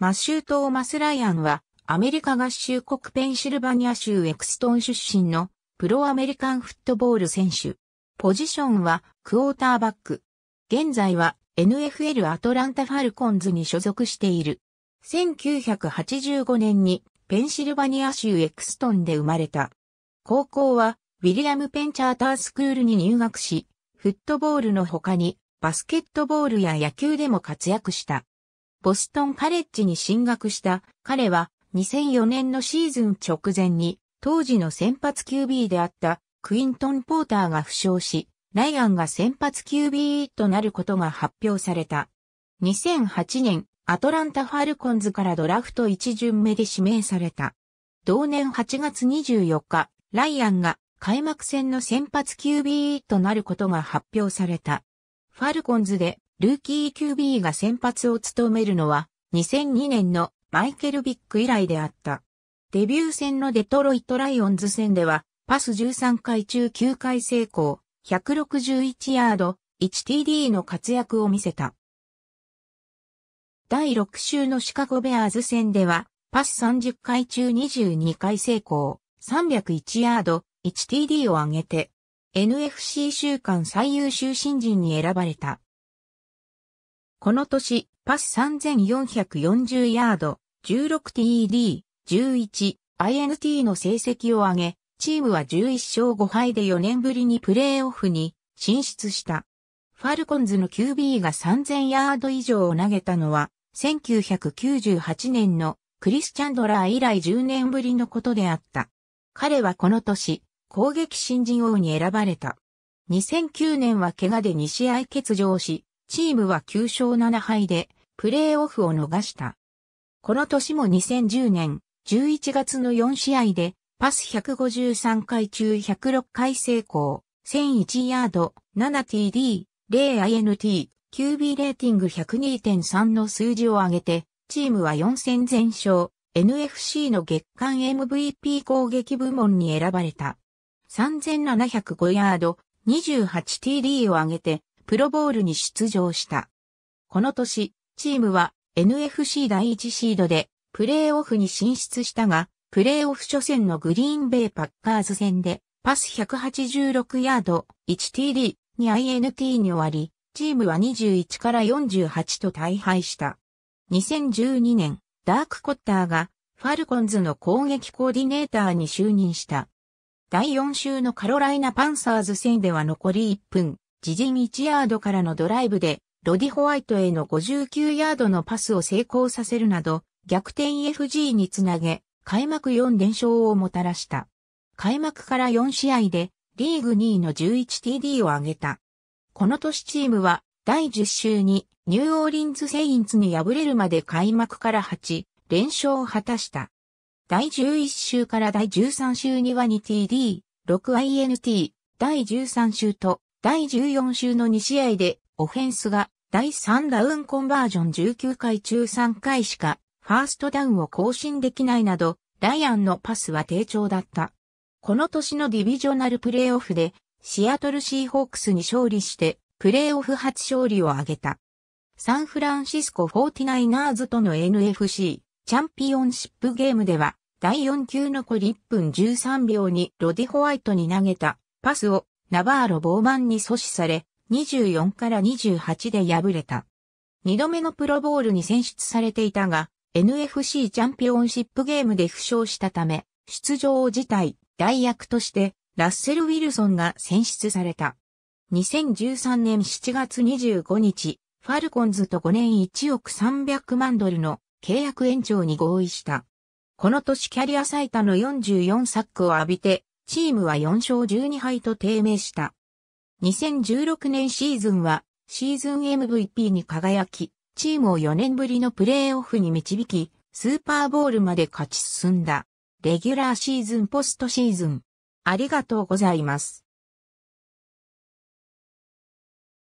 マッシュー・トーマス・ライアンは、アメリカ合衆国ペンシルバニア州エクストン出身の、プロアメリカンフットボール選手。ポジションは、クォーターバック。現在は、NFL アトランタ・ファルコンズに所属している。1985年に、ペンシルバニア州エクストンで生まれた。高校は、ウィリアム・ペンチャータースクールに入学し、フットボールの他に、バスケットボールや野球でも活躍した。ボストンカレッジに進学した彼は2004年のシーズン直前に当時の先発 QB であったクイントン・ポーターが負傷し、ライアンが先発 QB となることが発表された。2008年、アトランタ・ファルコンズからドラフト1巡目で指名された。同年8月24日、ライアンが開幕戦の先発 QB となることが発表された。ファルコンズでルーキー QB が先発を務めるのは2002年のマイケル・ビック以来であった。デビュー戦のデトロイト・ライオンズ戦ではパス13回中9回成功、161ヤード、1TD の活躍を見せた。第6週のシカゴベアーズ戦では、パス30回中22回成功、301ヤード、1TD を上げて、NFC 週間最優秀新人に選ばれた。この年、パス3440ヤード、16TD、11、INT の成績を上げ、チームは11勝5敗で4年ぶりにプレーオフに進出した。ファルコンズの QB が3000ヤード以上を投げたのは、1998年のクリスチャンドラー以来10年ぶりのことであった。彼はこの年、攻撃新人王に選ばれた。2009年は怪我で2試合欠場し、チームは9勝7敗で、プレーオフを逃した。この年も2010年11月の4試合で、パス153回中106回成功、1001ヤード、7TD、0INT、QB レーティング102.3の数字を上げて、チームは4戦全勝、NFC の月間 MVP 攻撃部門に選ばれた。3705ヤード、28TD を上げて、プロボールに出場した。この年、チームは NFC 第1シードでプレーオフに進出したが、プレーオフ初戦のグリーンベイパッカーズ戦でパス186ヤード 1TD に INT に終わり、チームは21から48と大敗した。2012年、ダーク・コッターがファルコンズの攻撃コーディネーターに就任した。第4週のカロライナ・パンサーズ戦では残り1分自陣1ヤードからのドライブで、ロディ・ホワイトへの59ヤードのパスを成功させるなど、逆転 EFG につなげ、開幕4連勝をもたらした。開幕から4試合で、リーグ2位の 11TD を挙げた。この年チームは、第10週に、ニューオーリンズ・セインツに敗れるまで開幕から8、連勝を果たした。第11週から第13週には 2TD、6INT、第13週と第14週の2試合で、オフェンスが第3ダウンコンバージョン19回中3回しか、ファーストダウンを更新できないなど、ライアンのパスは低調だった。この年のディビジョナルプレーオフで、シアトルシーホークスに勝利して、プレーオフ初勝利を挙げた。サンフランシスコ 49ers との NFC チャンピオンシップゲームでは、第4球残り1分13秒にロディ・ホワイトに投げたパスをナバーロ・傍慢に阻止され、24から28で敗れた。2度目のプロボールに選出されていたが、NFC チャンピオンシップゲームで負傷したため、出場を辞退、代役として、ラッセル・ウィルソンが選出された。2013年7月25日、ファルコンズと5年1億300万ドルの契約延長に合意した。この年キャリア最多の44サックを浴びて、チームは4勝12敗と低迷した。2016年シーズンはシーズン MVP に輝き、チームを4年ぶりのプレーオフに導き、スーパーボールまで勝ち進んだ。レギュラーシーズンポストシーズン。ありがとうございます。